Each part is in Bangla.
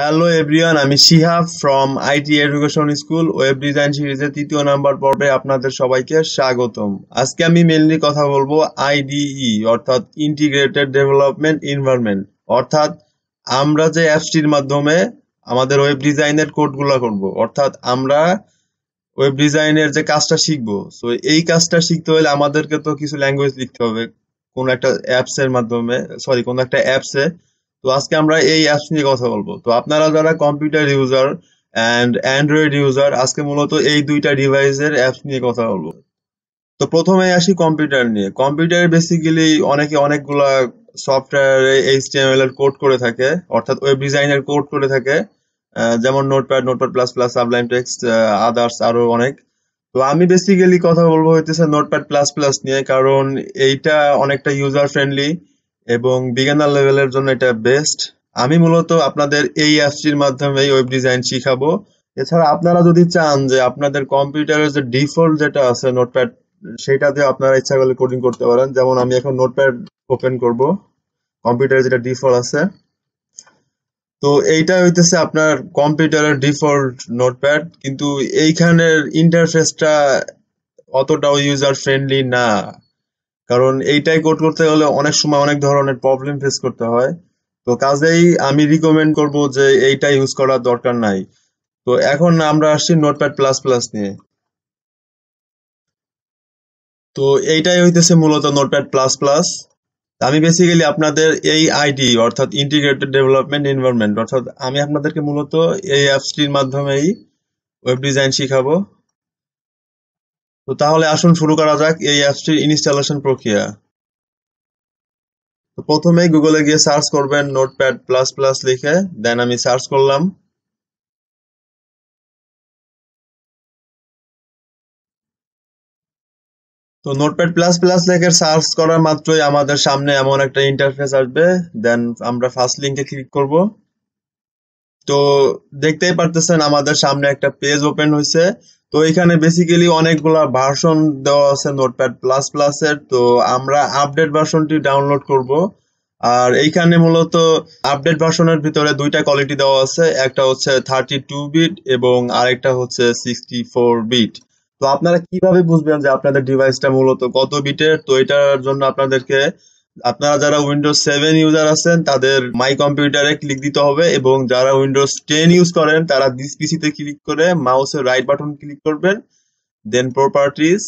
হ্যালো এভরিওয়ান আমি Shihab from IT education school web design সিরিজের তৃতীয় নাম্বার পর্বে আপনাদের সবাইকে স্বাগতম আজকে আমি মেনলি কথা বলবো আইডিই e, অর্থাৎ ইন্টিগ্রেটেড ডেভেলপমেন্ট ইনভারমেন্ট অর্থাৎ আমরা যে অ্যাপসটির মাধ্যমে আমাদের ওয়েব ডিজাইনের কোডগুলো করব অর্থাৎ আমরা ওয়েব ডিজাইনের যে কাজটা শিখবো সো এই কাজটা শিখতে হলে আমাদেরকে তো কিছু ল্যাঙ্গুয়েজ লিখতে হবে কোন একটা অ্যাপসের মাধ্যমে সরি কোনো একটা অ্যাপসে তো আজকে আমরা এই অ্যাপস নিয়ে কথা বলবো তো আপনারা যারা computer user and Android user আজকে মূলত এই দুইটা ডিভাইসের অ্যাপস নিয়ে কথা বলবো তো প্রথমে আসি কম্পিউটার নিয়ে কম্পিউটারে বেসিক্যালি অনেকে অনেকগুলা সফটওয়্যারে এইচটিএমএল এর কোড করে থাকে অর্থাৎ ওয়েব ডিজাইনের কোড করে থাকে যেমন Notepad Notepad plus plus Sublime Text others আরো অনেক তো আমি বেসিক্যালি কথা বলবো হইতেছে নোটপ্যাড প্লাস প্লাস নিয়ে কারণ এইটা অনেকটা ইউজার ফ্রেন্ডলি এবং বিগিনার লেভেলের জন্য এটা বেস্ট আমি মূলত আপনাদের এই অ্যাপসটির মাধ্যমে ওয়েব ডিজাইন শিখাবো এছাড়া আপনারা যদি চান যে আপনাদের কম্পিউটারের যে ডিফল্ট যেটা আছে নোটপ্যাড সেটাতে আপনারা ইচ্ছা করলে কোডিং করতে পারেন যেমন আমি এখন নোটপ্যাড ওপেন করব কম্পিউটারের যেটা ডিফল্ট আছে তো এইটা হইতেছে আপনার কম্পিউটারের ডিফল্ট নোটপ্যাড কিন্তু এইখানের ইন্টারফেসটা অতটাও ইউজার ফ্রেন্ডলি না কারণ এইটাই কোড করতে গেলে অনেক সময় অনেক ধরনের প্রবলেম ফেস করতে হয় তো কাজেই আমি রিকমেন্ড করব যে এইটা ইউজ করার দরকার নাই তো এখন আমরা আসছি নোটপ্যাড প্লাস প্লাস নিয়ে তো এইটাই হইতেছে মূলত নোটপ্যাড প্লাস প্লাস আমি বেসিক্যালি আপনাদের এই আইডি অর্থাৎ ইন্টিগ্রেটেড ডেভেলপমেন্ট এনভায়রনমেন্ট অর্থাৎ আমি আপনাদেরকে মূলত এই অ্যাপসটির মাধ্যমেই ওয়েব ডিজাইন শিখাবো তো তাহলে আসুন শুরু করা যাক এই অ্যাপসটির ইনস্টলেশন প্রক্রিয়া তো প্রথমেই গুগলে গিয়ে সার্চ করবেন নোটপ্যাড প্লাস প্লাস লিখে দেন আমি সার্চ করলাম তো নোটপ্যাড প্লাস প্লাস লিখে সার্চ করার মাত্রই আমাদের সামনে এমন একটা ইন্টারফেস আসবে দেন আমরা ফার্স্ট লিঙ্কে ক্লিক করবো তো দেখতেই পারতেছেন আমাদের সামনে একটা পেজ ওপেন হয়েছে তো এখানে বেসিক্যালি অনেকগুলা ভার্সন দেওয়া আছে নোটপ্যাড প্লাস প্লাস এর তো আমরা আপডেট ভার্সনটি ডাউনলোড করব আর এইখানে মূলত আপডেট ভার্সনের ভিতরে দুইটা কোয়ালিটি দেওয়া আছে একটা হচ্ছে থার্টি টু বিট এবং আরেকটা হচ্ছে সিক্সটি ফোর বিট তো আপনারা কিভাবে বুঝবেন যে আপনাদের ডিভাইসটা মূলত কত বিটের তো এটার জন্য আপনাদেরকে আপনারা যারা উইন্ডোজ সেভেন ইউজার আছেন তাদের মাই কম্পিউটারে ক্লিক দিতে হবে এবং যারা উইন্ডোজ টেন ইউজ করেন তারা দিস পিসিতে ক্লিক করে মাউসের রাইট বাটন ক্লিক করবেন দেন প্রপার্টিস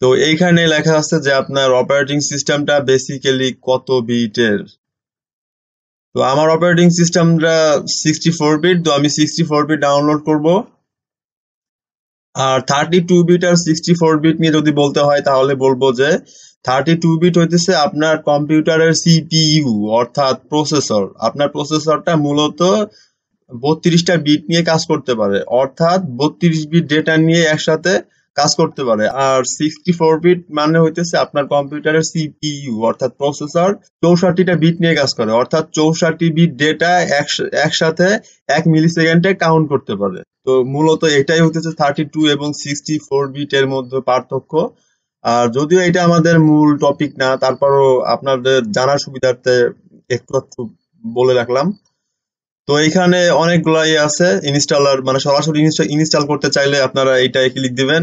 তো এইখানে লেখা আছে যে আপনার অপারেটিং সিস্টেমটা বেসিক্যালি কত বিটের তো আমার অপারেটিং সিস্টেমটা সিক্সটি ফোর বিট তো আমি সিক্সটি ফোর বিট ডাউনলোড করবো আর থার্টি টু বিট আর সিক্সটি ফোর বিট নিয়ে যদি বলতে হয় তাহলে বলবো যে থার্টি টু বিট হইতেছে আপনার কম্পিউটারের সিপিইউ অর্থাৎ প্রসেসর আপনার প্রসেসরটা মূলত বত্রিশটা বিট নিয়ে কাজ করতে পারে অর্থাৎ বত্রিশ বিট ডেটা নিয়ে একসাথে কাজ করতে পারে আর সিক্সটি ফোর বিট মানে হইতেছে আপনার কম্পিউটারের সিপিইউ অর্থাৎ প্রসেসর চৌষট্টিটা বিট নিয়ে কাজ করে অর্থাৎ চৌষট্টি বিট ডেটা একসাথে এক মিলি সেকেন্ডে কাউন্ট করতে পারে তো মূলত এটাই হইতেছে থার্টি টু এবং সিক্সটি ফোর বিট এর মধ্যে পার্থক্য আর যদিও এটা আমাদের মূল টপিক না তারপরও আপনাদের জানার সুবিধার্থে একটু একটু বলে রাখলাম তো এখানে ইয়ে আছে ইনস্টলার মানে সরাসরি ইনস্টল করতে চাইলে আপনারা এটা ক্লিক দিবেন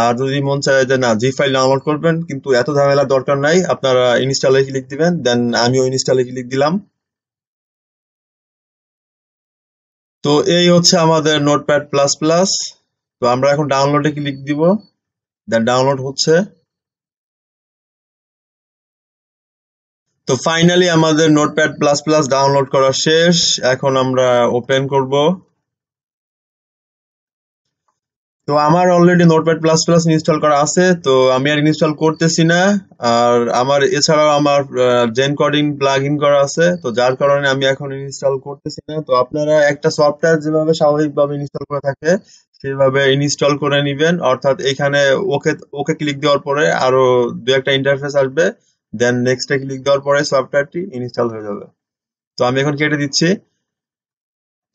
আর যদি মন চায় যে না জি ফাইল ডাউনলোড করবেন কিন্তু এত ঝামেলার দরকার নাই আপনারা ইনস্টলে ক্লিক দিবেন দেন আমিও ইনস্টলে ক্লিক দিলাম তো এই হচ্ছে আমাদের নোটপ্যাড প্লাস প্লাস তো আমরা এখন ডাউনলোডে ক্লিক দিব দেন ডাউনলোড হচ্ছে তো ফাইনালি আমাদের নোটপ্যাড প্লাস প্লাস ডাউনলোড করা শেষ এখন আমরা ওপেন করব তো আমার already Notepad plus plus install করা আছে তো আমি আর ইনস্টল করতেছি না আর আমার এছাড়াও আমার জেন প্লাগ ইন করা আছে তো যার কারণে আমি এখন ইনস্টল করতেছি না তো আপনারা একটা সফটওয়্যার যেভাবে স্বাভাবিকভাবে ইনস্টল করে থাকে সেভাবে ইনস্টল করে নেবেন অর্থাৎ এখানে ওকে ওকে ক্লিক দেওয়ার পরে আরো দু একটা ইন্টারফেস আসবে দেন নেক্সটে ক্লিক দেওয়ার পরে সফটওয়্যারটি ইনস্টল হয়ে যাবে তো আমি এখন কেটে দিচ্ছি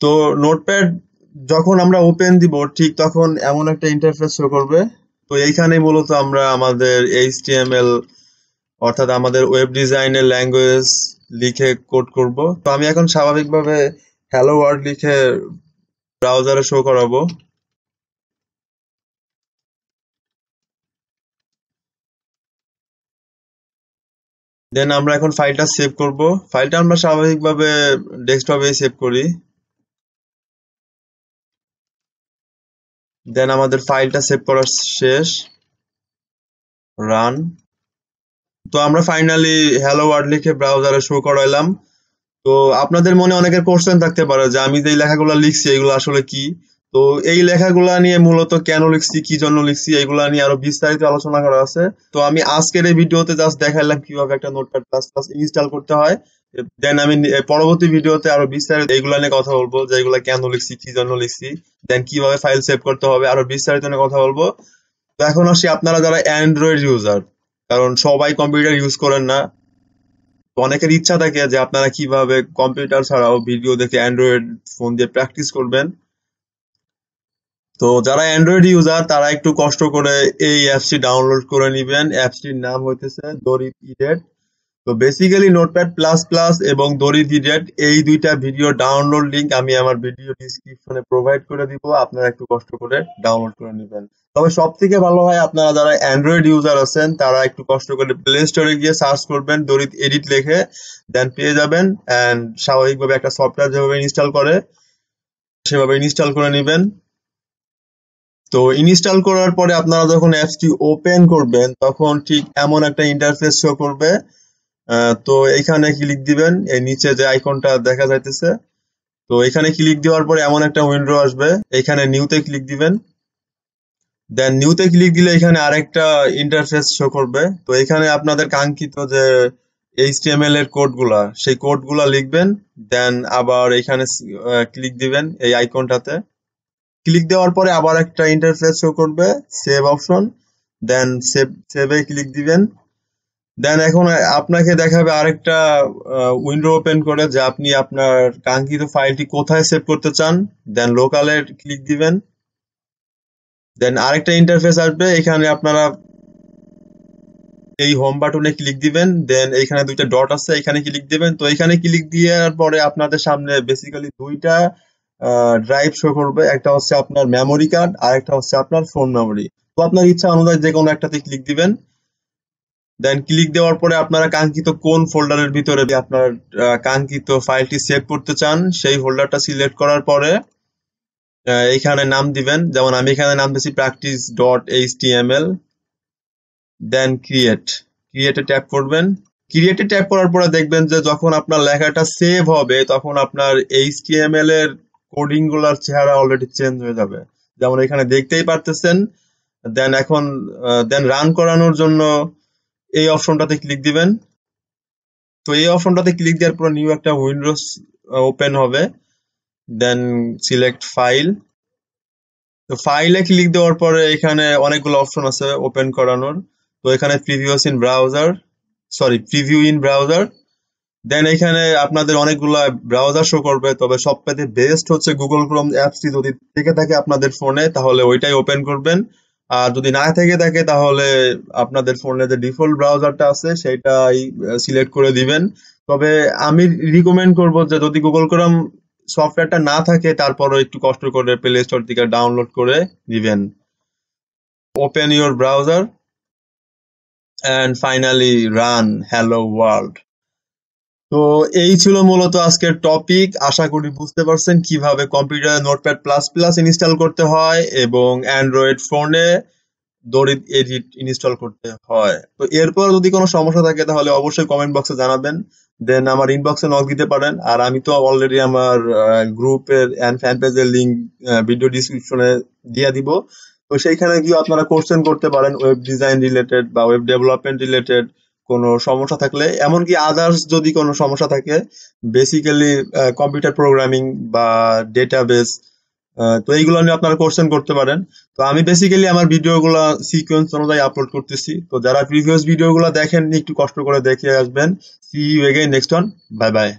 তো নোটপ্যাড যখন আমরা ওপেন দিব ঠিক তখন এমন একটা ইন্টারফেস শো করবে তো এইখানে মূলত আমরা আমাদের এইচটিএমএল অর্থাৎ আমাদের ওয়েব ডিজাইনের ল্যাঙ্গুয়েজ লিখে কোড করব তো আমি এখন স্বাভাবিকভাবে হ্যালো ওয়ার্ড লিখে ব্রাউজারে শো করাবো দেন আমরা এখন ফাইলটা সেভ করব ফাইলটা আমরা স্বাভাবিকভাবে ডেস্কটপে সেভ করি দেন আমাদের ফাইলটা সেভ করা শেষ রান তো আমরা ফাইনালি হ্যালো ওয়ার্ড লিখে ব্রাউজারে শো করাইলাম তো আপনাদের মনে অনেকের কোশ্চেন থাকতে পারে যে আমি যে লেখাগুলো লিখছি এগুলো আসলে কি তো এই লেখাগুলা নিয়ে মূলত কেন লিখছি কি জন্য লিখছি এগুলা নিয়ে আরো বিস্তারিত আলোচনা করা আছে তো আমি আজকের এই ভিডিওতে জাস্ট দেখালাম কিভাবে একটা নোটপ্যাড প্লাস প্লাস ইনস্টল করতে হয় দেন আমি পরবর্তী ভিডিওতে আরো বিস্তারিত এগুলা নিয়ে কথা বলবো যে এগুলা কেন লিখছি কি জন্য লিখছি দেন কিভাবে ফাইল সেভ করতে হবে আরো বিস্তারিত নিয়ে কথা বলবো তো এখন আসি আপনারা যারা অ্যান্ড্রয়েড ইউজার কারণ সবাই কম্পিউটার ইউজ করেন না অনেকের ইচ্ছা থাকে যে আপনারা কিভাবে কম্পিউটার ছাড়াও ভিডিও দেখে অ্যান্ড্রয়েড ফোন দিয়ে প্র্যাকটিস করবেন তো যারা অ্যান্ড্রয়েড ইউজার তারা একটু কষ্ট করে এই অ্যাপসটি ডাউনলোড করে নেবেন অ্যাপসটির নাম হইতেছে দরিদ ইডেট e তো বেসিক্যালি নোটপ্যাড প্লাস প্লাস এবং দরিদ ইডেট e এই দুইটা ভিডিও ডাউনলোড লিঙ্ক আমি আমার ভিডিও ডিসক্রিপশনে প্রোভাইড করে দিব আপনারা একটু কষ্ট করে ডাউনলোড করে নেবেন তবে সব থেকে ভালো হয় আপনারা যারা অ্যান্ড্রয়েড ইউজার আছেন তারা একটু কষ্ট করে প্লে স্টোরে গিয়ে সার্চ করবেন দরিদ এডিট লিখে দেন পেয়ে যাবেন অ্যান্ড স্বাভাবিকভাবে একটা সফটওয়্যার যেভাবে ইনস্টল করে সেভাবে ইনস্টল করে নেবেন তো ইনস্টল করার পরে আপনারা যখন অ্যাপসটি ওপেন করবেন তখন ঠিক এমন একটা ইন্টারফেস শো করবে তো এখানে ক্লিক দিবেন এই নিচে যে আইকনটা দেখা যাইতেছে তো এখানে ক্লিক দেওয়ার পরে এমন একটা উইন্ডো আসবে এখানে নিউতে ক্লিক দিবেন দেন নিউতে ক্লিক দিলে এখানে আরেকটা ইন্টারফেস শো করবে তো এখানে আপনাদের কাঙ্ক্ষিত যে এইচটিএমএল এর কোডগুলা সেই কোডগুলা লিখবেন দেন আবার এখানে ক্লিক দিবেন এই আইকনটাতে ক্লিক দেওয়ার পরে আবার একটা ইন্টারফেস শো করবে সেভ অপশন দেন সেভ সেভে ক্লিক দিবেন দেন এখন আপনাকে দেখাবে আরেকটা উইন্ডো ওপেন করে যে আপনি আপনার কাঙ্ক্ষিত ফাইলটি কোথায় সেভ করতে চান দেন লোকালে ক্লিক দিবেন দেন আরেকটা ইন্টারফেস আসবে এখানে আপনারা এই হোম বাটনে ক্লিক দিবেন দেন এখানে দুইটা ডট আছে এখানে ক্লিক দিবেন তো এখানে ক্লিক দেওয়ার পরে আপনাদের সামনে বেসিক্যালি দুইটা ড্রাইভ শো করবে একটা হচ্ছে আপনার মেমোরি কার্ড আর একটা হচ্ছে আপনার ফোন মেমোরি তো আপনার ইচ্ছা অনুযায়ী যে কোনো একটাতে ক্লিক দিবেন দেন ক্লিক দেওয়ার পরে আপনারা কাঙ্ক্ষিত কোন ফোল্ডারের ভিতরে আপনার কাঙ্ক্ষিত ফাইলটি সেভ করতে চান সেই ফোল্ডারটা সিলেক্ট করার পরে এখানে নাম দিবেন যেমন আমি এখানে নাম দিচ্ছি practice dot H T M L then create ক্রিয়েটে ট্যাপ করবেন ক্রিয়েটে ট্যাপ করার পরে দেখবেন যে যখন আপনার লেখাটা সেভ হবে তখন আপনার এইচ টি এম এল এর কোডিং গুলার চেহারা অলরেডি চেঞ্জ হয়ে যাবে যেমন এখানে দেখতেই পারতেছেন দেন এখন দেন রান করানোর জন্য এই অপশনটাতে ক্লিক দিবেন তো এই অপশনটাতে ক্লিক দেওয়ার পর নিউ একটা উইন্ডোজ ওপেন হবে দেন সিলেক্ট ফাইল তো ফাইলে ক্লিক দেওয়ার পরে এখানে অনেকগুলো অপশন আছে ওপেন করানোর তো এখানে previews in browser sorry preview in browser then এখানে আপনাদের অনেকগুলা ব্রাউজার শো করবে তবে সবচেয়ে বেস্ট হচ্ছে গুগল ক্রোম অ্যাপসটি যদি থেকে থাকে আপনাদের ফোনে তাহলে ওইটাই ওপেন করবেন আর যদি না থেকে থাকে তাহলে আপনাদের ফোনে যে ডিফল্ট ব্রাউজারটা আছে সেটাই সিলেক্ট করে দিবেন তবে আমি রিকমেন্ড করব যে যদি গুগল ক্রোম সফটওয়্যারটা না থাকে তারপরও একটু কষ্ট করে প্লে স্টোর থেকে ডাউনলোড করে দিবেন open your browser and finally run hello world তো এই ছিল মূলত আজকের টপিক আশা করি বুঝতে পারছেন কিভাবে কম্পিউটারে নোটপ্যাড প্লাস প্লাস ইনস্টল করতে হয় এবং অ্যান্ড্রয়েড ফোনে দড়িত এডিট ইনস্টল করতে হয় তো এরপর যদি কোনো সমস্যা থাকে তাহলে অবশ্যই কমেন্ট বক্সে জানাবেন দেন আমার ইনবক্সে নক দিতে পারেন আর আমি তো অলরেডি আমার গ্রুপের অ্যান্ড ফ্যান পেজের লিঙ্ক ভিডিও ডিসক্রিপশনে দিয়ে দিব তো সেইখানে গিয়ে আপনারা কোশ্চেন করতে পারেন ওয়েব ডিজাইন রিলেটেড বা ওয়েব ডেভেলপমেন্ট রিলেটেড কোনো সমস্যা থাকলে এমনকি আদার্স যদি কোনো সমস্যা থাকে বেসিক্যালি কম্পিউটার প্রোগ্রামিং বা ডেটাবেস তো এইগুলো নিয়ে আপনারা কোশ্চেন করতে পারেন তো আমি বেসিক্যালি আমার ভিডিওগুলো সিকোয়েন্স অনুযায়ী আপলোড করতেছি তো যারা প্রিভিয়াস ভিডিওগুলো দেখেন একটু কষ্ট করে দেখে আসবেন see you again next one bye by